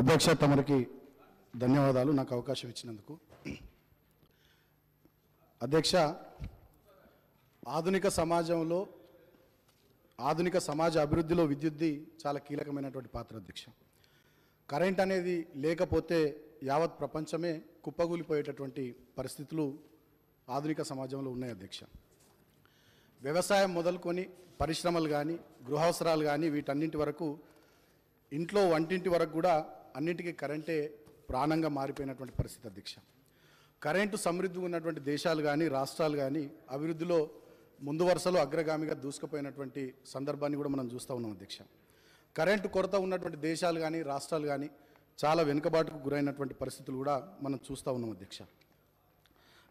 అధ్యక్ష తమరికి ధన్యవాదాలు నాకు అవకాశం ఇచ్చినందుకు అధ్యక్ష ఆధునిక సమాజంలో ఆధునిక సమాజ అభివృద్ధిలో విద్యుత్ది చాలా కీలకమైనటువంటి పాత్ర అధ్యక్ష కరెంట్ అనేది లేకపోతే యావత్ ప్రపంచమే కుప్పగూలిపోయేటటువంటి పరిస్థితులు ఆధునిక సమాజంలో ఉన్నాయి అధ్యక్ష వ్యవసాయం మొదలుకొని పరిశ్రమలు కానీ గృహావసరాలు కానీ వీటన్నింటి వరకు ఇంట్లో వంటింటి వరకు కూడా అన్నింటికీ కరెంటే ప్రాణంగా మారిపోయినటువంటి పరిస్థితి అధ్యక్ష కరెంటు సమృద్ధి ఉన్నటువంటి దేశాలు కానీ రాష్ట్రాలు కానీ అభివృద్ధిలో ముందు వరుసలో అగ్రగామిగా దూసుకుపోయినటువంటి సందర్భాన్ని కూడా మనం చూస్తూ ఉన్నాం అధ్యక్ష కరెంటు కొరత ఉన్నటువంటి దేశాలు కానీ రాష్ట్రాలు కానీ చాలా వెనుకబాటుకు గురైనటువంటి పరిస్థితులు కూడా మనం చూస్తూ ఉన్నాం అధ్యక్ష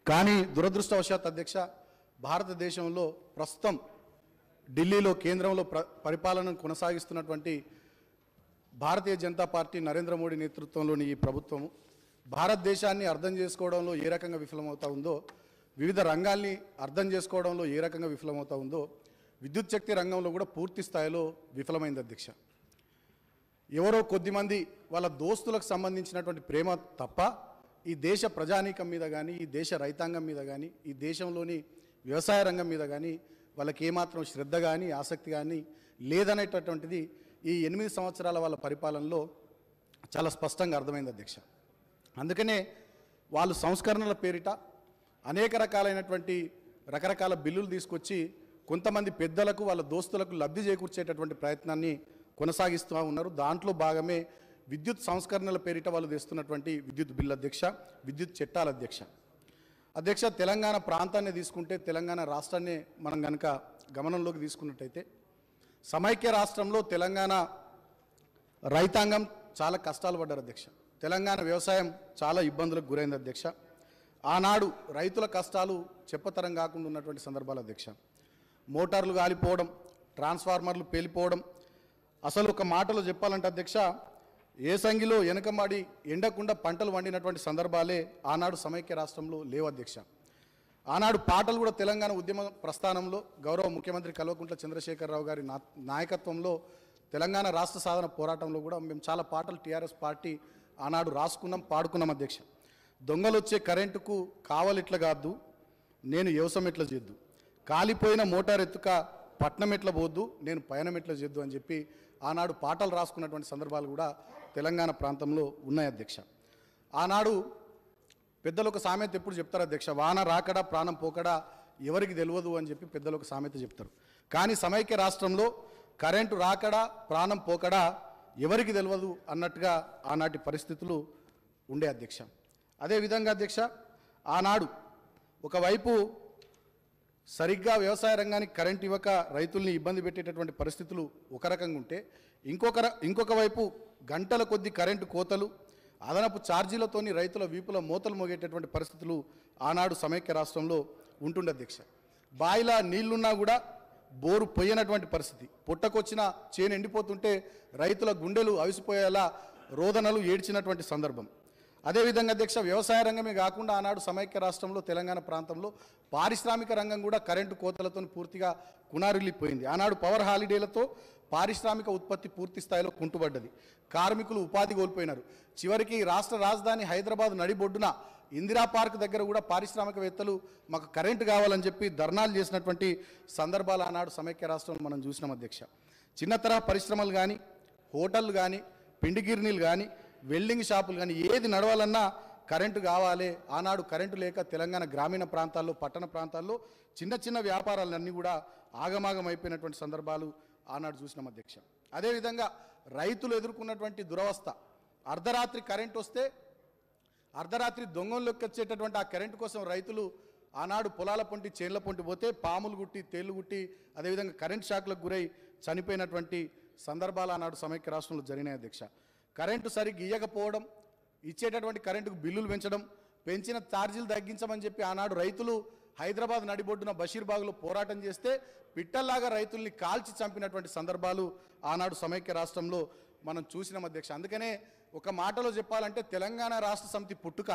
కానీ దురదృష్టవశాత్ అధ్యక్ష భారతదేశంలో ప్రస్తుతం ఢిల్లీలో కేంద్రంలో ప్ర పరిపాలనను కొనసాగిస్తున్నటువంటి భారతీయ జనతా పార్టీ నరేంద్ర మోడీ నేతృత్వంలోని ఈ ప్రభుత్వం భారతదేశాన్ని అర్థం చేసుకోవడంలో ఏ రకంగా విఫలమవుతా ఉందో వివిధ రంగాల్ని అర్థం చేసుకోవడంలో ఏ రకంగా విఫలమవుతా ఉందో విద్యుత్ శక్తి రంగంలో కూడా పూర్తి స్థాయిలో విఫలమైంది అధ్యక్ష ఎవరో కొద్దిమంది వాళ్ళ దోస్తులకు సంబంధించినటువంటి ప్రేమ తప్ప ఈ దేశ ప్రజానీకం మీద కానీ ఈ దేశ రైతాంగం మీద కానీ ఈ దేశంలోని వ్యవసాయ రంగం మీద కానీ వాళ్ళకి ఏమాత్రం శ్రద్ధ కానీ ఆసక్తి కానీ లేదనేటటువంటిది ఈ ఎనిమిది సంవత్సరాల వాళ్ళ పరిపాలనలో చాలా స్పష్టంగా అర్థమైంది అధ్యక్ష అందుకనే వాళ్ళు సంస్కరణల పేరిట అనేక రకాలైనటువంటి రకరకాల బిల్లులు తీసుకొచ్చి కొంతమంది పెద్దలకు వాళ్ళ దోస్తులకు లబ్ధి చేకూర్చేటటువంటి ప్రయత్నాన్ని కొనసాగిస్తూ ఉన్నారు దాంట్లో భాగమే విద్యుత్ సంస్కరణల పేరిట వాళ్ళు తెస్తున్నటువంటి విద్యుత్ బిల్లు అధ్యక్ష విద్యుత్ చట్టాల అధ్యక్ష అధ్యక్ష తెలంగాణ ప్రాంతాన్ని తీసుకుంటే తెలంగాణ రాష్ట్రాన్ని మనం కనుక గమనంలోకి తీసుకున్నట్టయితే సమైక్య రాష్ట్రంలో తెలంగాణ రైతాంగం చాలా కష్టాలు పడ్డారు అధ్యక్ష తెలంగాణ వ్యవసాయం చాలా ఇబ్బందులకు గురైంది అధ్యక్ష ఆనాడు రైతుల కష్టాలు చెప్పతరం కాకుండా ఉన్నటువంటి సందర్భాలు అధ్యక్ష మోటార్లు కాలిపోవడం ట్రాన్స్ఫార్మర్లు పేలిపోవడం అసలు ఒక మాటలో చెప్పాలంటే అధ్యక్ష ఏ సంగిలో వెనకమాడి ఎండకుండా పంటలు వండినటువంటి సందర్భాలే ఆనాడు సమైక్య రాష్ట్రంలో లేవు అధ్యక్ష ఆనాడు పాటలు కూడా తెలంగాణ ఉద్యమ ప్రస్థానంలో గౌరవ ముఖ్యమంత్రి కల్వకుంట్ల చంద్రశేఖరరావు గారి నాయకత్వంలో తెలంగాణ రాష్ట్ర సాధన పోరాటంలో కూడా మేము చాలా పాటలు టీఆర్ఎస్ పార్టీ ఆనాడు రాసుకున్నాం పాడుకున్నాం అధ్యక్ష దొంగలు వచ్చే కరెంటుకు కావలిట్ల కాదు నేను వ్యవసాయం ఎట్ల చేద్దు కాలిపోయిన మోటార్ ఎత్తుక పట్నం ఎట్ల పోద్దు నేను పయనం ఎట్లా చేద్దు అని చెప్పి ఆనాడు పాటలు రాసుకున్నటువంటి సందర్భాలు కూడా తెలంగాణ ప్రాంతంలో ఉన్నాయి అధ్యక్ష ఆనాడు పెద్దలు ఒక సామెత ఎప్పుడు చెప్తారు అధ్యక్ష వాన రాకడా ప్రాణం పోకడా ఎవరికి తెలియదు అని చెప్పి పెద్దలు ఒక సామెత చెప్తారు కానీ సమైక్య రాష్ట్రంలో కరెంటు రాకడా ప్రాణం పోకడా ఎవరికి తెలియదు అన్నట్టుగా ఆనాటి పరిస్థితులు ఉండే అధ్యక్ష అదేవిధంగా అధ్యక్ష ఆనాడు ఒకవైపు సరిగ్గా వ్యవసాయ రంగానికి కరెంట్ ఇవ్వక రైతుల్ని ఇబ్బంది పెట్టేటటువంటి పరిస్థితులు ఒక రకంగా ఉంటే ఇంకొక ఇంకొక వైపు గంటల కొద్ది కరెంటు కోతలు అదనపు ఛార్జీలతోని రైతుల వీపుల మూతలు మోగేటటువంటి పరిస్థితులు ఆనాడు సమైక్య రాష్ట్రంలో ఉంటుండే అధ్యక్ష బాయిలా నీళ్లున్నా కూడా బోరు పోయినటువంటి పరిస్థితి పుట్టకొచ్చిన చేను ఎండిపోతుంటే రైతుల గుండెలు అవిసిపోయేలా రోదనలు ఏడ్చినటువంటి సందర్భం అదేవిధంగా అధ్యక్ష వ్యవసాయ రంగమే కాకుండా ఆనాడు సమైక్య రాష్ట్రంలో తెలంగాణ ప్రాంతంలో పారిశ్రామిక రంగం కూడా కరెంటు కోతలతో పూర్తిగా కునారిల్లిపోయింది ఆనాడు పవర్ హాలిడేలతో పారిశ్రామిక ఉత్పత్తి పూర్తి స్థాయిలో కుంటుపడ్డది కార్మికులు ఉపాధి కోల్పోయినారు చివరికి రాష్ట్ర రాజధాని హైదరాబాద్ నడిబొడ్డున ఇందిరా పార్క్ దగ్గర కూడా పారిశ్రామికవేత్తలు మాకు కరెంటు కావాలని చెప్పి ధర్నాలు చేసినటువంటి సందర్భాలు ఆనాడు సమైక్య రాష్ట్రంలో మనం చూసినాం అధ్యక్ష చిన్నతరహా పరిశ్రమలు కానీ హోటళ్ళు కానీ పిండి గిర్నీలు కానీ వెల్డింగ్ షాపులు కానీ ఏది నడవాలన్నా కరెంటు కావాలి ఆనాడు కరెంటు లేక తెలంగాణ గ్రామీణ ప్రాంతాల్లో పట్టణ ప్రాంతాల్లో చిన్న చిన్న వ్యాపారాలన్నీ కూడా ఆగమాగం అయిపోయినటువంటి సందర్భాలు ఆనాడు చూసినాం అధ్యక్ష అదేవిధంగా రైతులు ఎదుర్కొన్నటువంటి దురవస్థ అర్ధరాత్రి కరెంటు వస్తే అర్ధరాత్రి దొంగల్లోకి వచ్చేటటువంటి ఆ కరెంటు కోసం రైతులు ఆనాడు పొలాల పొంటి చేన్ల పొంటి పోతే పాములు గుట్టి తేళ్లు గుట్టి అదేవిధంగా కరెంట్ షాక్లకు గురై చనిపోయినటువంటి సందర్భాలు ఆనాడు సమైక్య రాష్ట్రంలో జరిగినాయి అధ్యక్ష కరెంటు సరిగ్గా ఇయ్యకపోవడం ఇచ్చేటటువంటి కరెంటుకు బిల్లులు పెంచడం పెంచిన ఛార్జీలు తగ్గించమని చెప్పి ఆనాడు రైతులు హైదరాబాద్ నడిబొడ్డున బషీర్బాగ్లో పోరాటం చేస్తే పిట్టల్లాగా రైతుల్ని కాల్చి చంపినటువంటి సందర్భాలు ఆనాడు సమైక్య రాష్ట్రంలో మనం చూసిన అధ్యక్ష అందుకనే ఒక మాటలో చెప్పాలంటే తెలంగాణ రాష్ట్ర సమితి పుట్టుక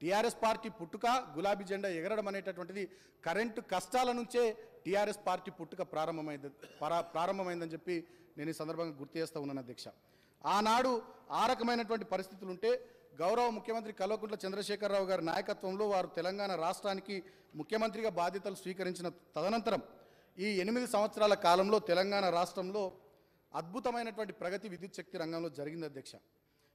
టీఆర్ఎస్ పార్టీ పుట్టుక గులాబీ జెండా ఎగరడం అనేటటువంటిది కరెంటు కష్టాల నుంచే టీఆర్ఎస్ పార్టీ పుట్టుక ప్రారంభమైంది ప్రారంభమైందని చెప్పి నేను ఈ సందర్భంగా గుర్తు చేస్తూ ఉన్నాను అధ్యక్ష ఆనాడు ఆ రకమైనటువంటి పరిస్థితులు ఉంటే గౌరవ ముఖ్యమంత్రి కల్వకుంట్ల చంద్రశేఖరరావు గారి నాయకత్వంలో వారు తెలంగాణ రాష్ట్రానికి ముఖ్యమంత్రిగా బాధ్యతలు స్వీకరించిన తదనంతరం ఈ ఎనిమిది సంవత్సరాల కాలంలో తెలంగాణ రాష్ట్రంలో అద్భుతమైనటువంటి ప్రగతి విద్యుత్ శక్తి రంగంలో జరిగింది అధ్యక్ష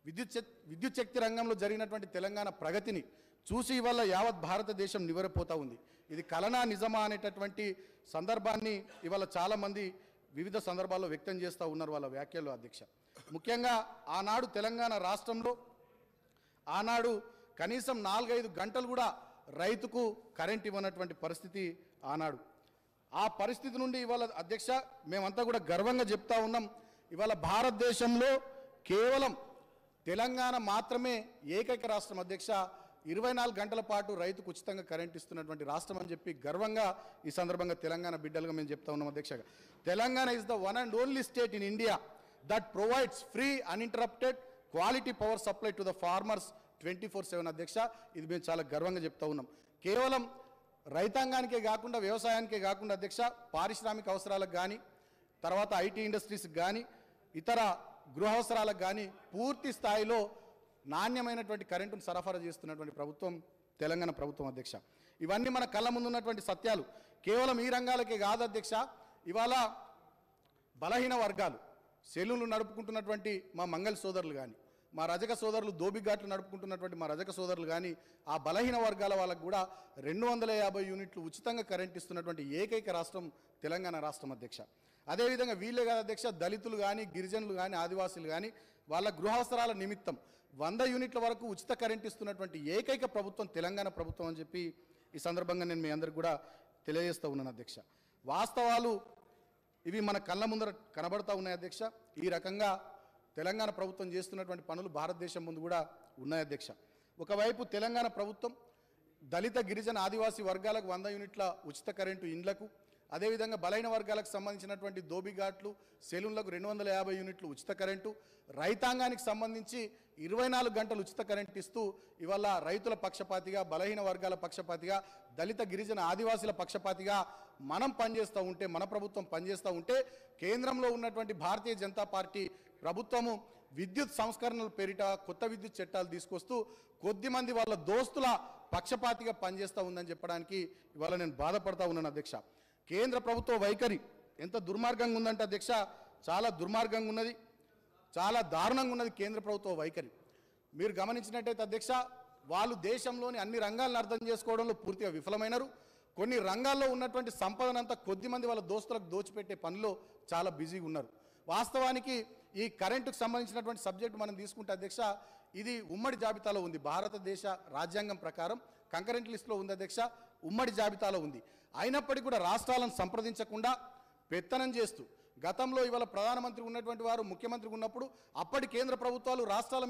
విద్యుత్ విద్యుత్ శక్తి రంగంలో జరిగినటువంటి తెలంగాణ ప్రగతిని చూసి ఇవాళ యావత్ భారతదేశం నివరిపోతూ ఉంది ఇది కలనా నిజమా అనేటటువంటి సందర్భాన్ని ఇవాళ చాలామంది వివిధ సందర్భాల్లో వ్యక్తం చేస్తూ ఉన్నారు వాళ్ళ వ్యాఖ్యలు అధ్యక్ష ముఖ్యంగా ఆనాడు తెలంగాణ రాష్ట్రంలో ఆనాడు కనీసం నాలుగైదు గంటలు కూడా రైతుకు కరెంట్ ఇవ్వనటువంటి పరిస్థితి ఆనాడు ఆ పరిస్థితి నుండి ఇవాళ అధ్యక్ష మేమంతా కూడా గర్వంగా చెప్తా ఉన్నాం ఇవాళ భారతదేశంలో కేవలం తెలంగాణ మాత్రమే ఏకైక రాష్ట్రం అధ్యక్ష ఇరవై నాలుగు గంటల పాటు రైతుకు ఉచితంగా కరెంట్ ఇస్తున్నటువంటి రాష్ట్రం అని చెప్పి గర్వంగా ఈ సందర్భంగా తెలంగాణ బిడ్డలుగా మేము చెప్తా ఉన్నాం అధ్యక్షగా Telangana is the one and only state in India that provides free uninterrupted quality power supply to the farmers twenty four seven అధ్యక్ష ఇది మేము చాలా గర్వంగా చెప్తా ఉన్నాం కేవలం రైతాంగానికే కాకుండా వ్యవసాయానికే కాకుండా అధ్యక్ష పారిశ్రామిక అవసరాలకు కానీ తర్వాత ఐటీ ఇండస్ట్రీస్కి కానీ ఇతర గృహ అవసరాలకు కానీ పూర్తి స్థాయిలో నాణ్యమైనటువంటి కరెంటును సరఫరా చేస్తున్నటువంటి ప్రభుత్వం తెలంగాణ ప్రభుత్వం అధ్యక్ష ఇవన్నీ మన కళ్ళ ముందున్నటువంటి సత్యాలు కేవలం ఈ రంగాలకే కాదు అధ్యక్ష ఇవాళ బలహీన వర్గాలు సెలూన్లు నడుపుకుంటున్నటువంటి మా మంగళ సోదరులు కానీ మా రజక సోదరులు దోబిఘాట్లు నడుపుకుంటున్నటువంటి మా రజక సోదరులు కానీ ఆ బలహీన వర్గాల వాళ్ళకు కూడా రెండు వందల యాభై యూనిట్లు ఉచితంగా కరెంట్ ఇస్తున్నటువంటి ఏకైక రాష్ట్రం తెలంగాణ రాష్ట్రం అధ్యక్ష అదేవిధంగా వీళ్ళే కాదు అధ్యక్ష దళితులు కానీ గిరిజనులు కానీ ఆదివాసులు కానీ వాళ్ళ గృహావసరాల నిమిత్తం వంద యూనిట్ల వరకు ఉచిత కరెంట్ ఇస్తున్నటువంటి ఏకైక ప్రభుత్వం తెలంగాణ ప్రభుత్వం అని చెప్పి ఈ సందర్భంగా నేను మీ అందరికి కూడా తెలియజేస్తూ ఉన్నాను అధ్యక్ష వాస్తవాలు ఇవి మన కళ్ళ ముందర కనబడతా ఉన్నాయి అధ్యక్ష ఈ రకంగా తెలంగాణ ప్రభుత్వం చేస్తున్నటువంటి పనులు భారతదేశం ముందు కూడా ఉన్నాయి అధ్యక్ష ఒకవైపు తెలంగాణ ప్రభుత్వం దళిత గిరిజన ఆదివాసీ వర్గాలకు వంద యూనిట్ల ఉచిత కరెంటు ఇండ్లకు అదేవిధంగా బలైన వర్గాలకు సంబంధించినటువంటి దోబిఘాట్లు సెలూన్లకు రెండు వందల యాభై యూనిట్లు ఉచిత కరెంటు రైతాంగానికి సంబంధించి ఇరవై నాలుగు గంటలు ఉచిత కరెంట్ ఇస్తూ ఇవాళ రైతుల పక్షపాతిగా బలహీన వర్గాల పక్షపాతిగా దళిత గిరిజన ఆదివాసుల పక్షపాతిగా మనం పనిచేస్తూ ఉంటే మన ప్రభుత్వం పనిచేస్తూ ఉంటే కేంద్రంలో ఉన్నటువంటి భారతీయ జనతా పార్టీ ప్రభుత్వము విద్యుత్ సంస్కరణల పేరిట కొత్త విద్యుత్ చట్టాలు తీసుకొస్తూ కొద్దిమంది వాళ్ళ దోస్తుల పక్షపాతిగా పనిచేస్తూ ఉందని చెప్పడానికి ఇవాళ నేను బాధపడతా ఉన్నాను అధ్యక్ష కేంద్ర ప్రభుత్వ వైఖరి ఎంత దుర్మార్గంగా ఉందంట అధ్యక్ష చాలా దుర్మార్గంగా ఉన్నది చాలా దారుణంగా ఉన్నది కేంద్ర ప్రభుత్వ వైఖరి మీరు గమనించినట్టయితే అధ్యక్ష వాళ్ళు దేశంలోని అన్ని రంగాలను అర్థం చేసుకోవడంలో పూర్తిగా విఫలమైనరు కొన్ని రంగాల్లో ఉన్నటువంటి సంపదనంతా కొద్దిమంది వాళ్ళ దోస్తులకు దోచిపెట్టే పనిలో చాలా బిజీగా ఉన్నారు వాస్తవానికి ఈ కరెంటుకు సంబంధించినటువంటి సబ్జెక్ట్ మనం తీసుకుంటే అధ్యక్ష ఇది ఉమ్మడి జాబితాలో ఉంది భారతదేశ రాజ్యాంగం ప్రకారం కంకరెంట్ లిస్టులో ఉంది అధ్యక్ష ఉమ్మడి జాబితాలో ఉంది అయినప్పటికీ కూడా రాష్ట్రాలను సంప్రదించకుండా పెత్తనం చేస్తూ గతంలో ఇవాళ ప్రధానమంత్రి ఉన్నటువంటి వారు ముఖ్యమంత్రి ఉన్నప్పుడు అప్పటి కేంద్ర ప్రభుత్వాలు రాష్ట్రాల